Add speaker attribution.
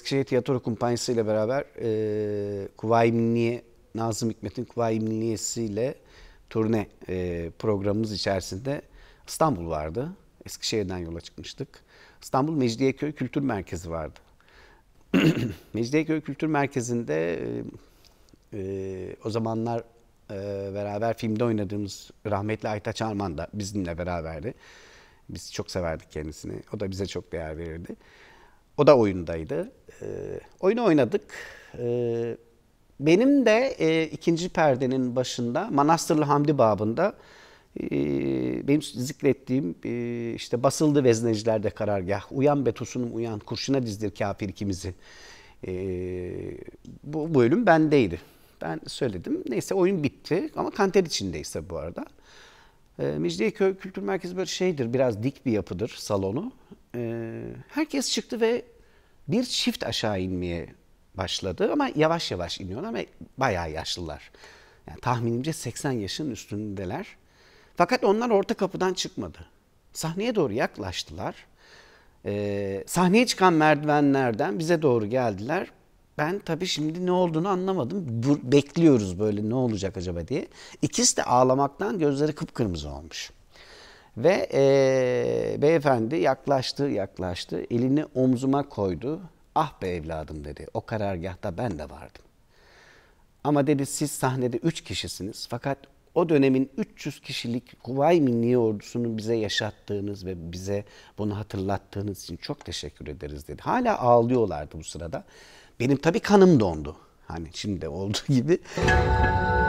Speaker 1: Eskişehir Tiyatro Kumpanyası ile beraber e, Kuvayi Milliye, Nazım Hikmet'in Kuvayi Milliyesi ile turne e, programımız içerisinde İstanbul vardı. Eskişehir'den yola çıkmıştık. İstanbul Mecidiyeköy Kültür Merkezi vardı. Mecidiyeköy Kültür Merkezi'nde e, e, o zamanlar e, beraber filmde oynadığımız rahmetli Aytaç Arman da bizimle beraberdi. Biz çok severdik kendisini. O da bize çok değer verirdi. O da oyundaydı. E, oyunu oynadık. E, benim de e, ikinci perdenin başında Manastırlı Hamdi babında e, benim zikrettiğim e, işte basıldı veznecilerde karargah, uyan betusunum uyan, kurşuna dizdir kafir ikimizi. E, bu bölüm bendeydi. Ben söyledim. Neyse oyun bitti ama kanter içindeyse bu arada. E, Mecidiyeköy Kültür Merkezi böyle şeydir, biraz dik bir yapıdır salonu e, herkes çıktı ve bir çift aşağı inmeye başladı ama yavaş yavaş iniyorlar ve bayağı yaşlılar. Yani tahminimce 80 yaşın üstündeler. Fakat onlar orta kapıdan çıkmadı. Sahneye doğru yaklaştılar. Ee, sahneye çıkan merdivenlerden bize doğru geldiler. Ben tabii şimdi ne olduğunu anlamadım. Bekliyoruz böyle ne olacak acaba diye. İkisi de ağlamaktan gözleri kıpkırmızı olmuş. Ve e, beyefendi yaklaştı yaklaştı elini omzuma koydu. Ah be evladım dedi o karargahta ben de vardım. Ama dedi siz sahnede üç kişisiniz fakat o dönemin 300 kişilik Kuvayi Milli Ordusu'nun bize yaşattığınız ve bize bunu hatırlattığınız için çok teşekkür ederiz dedi. Hala ağlıyorlardı bu sırada. Benim tabii kanım dondu. Hani şimdi olduğu gibi.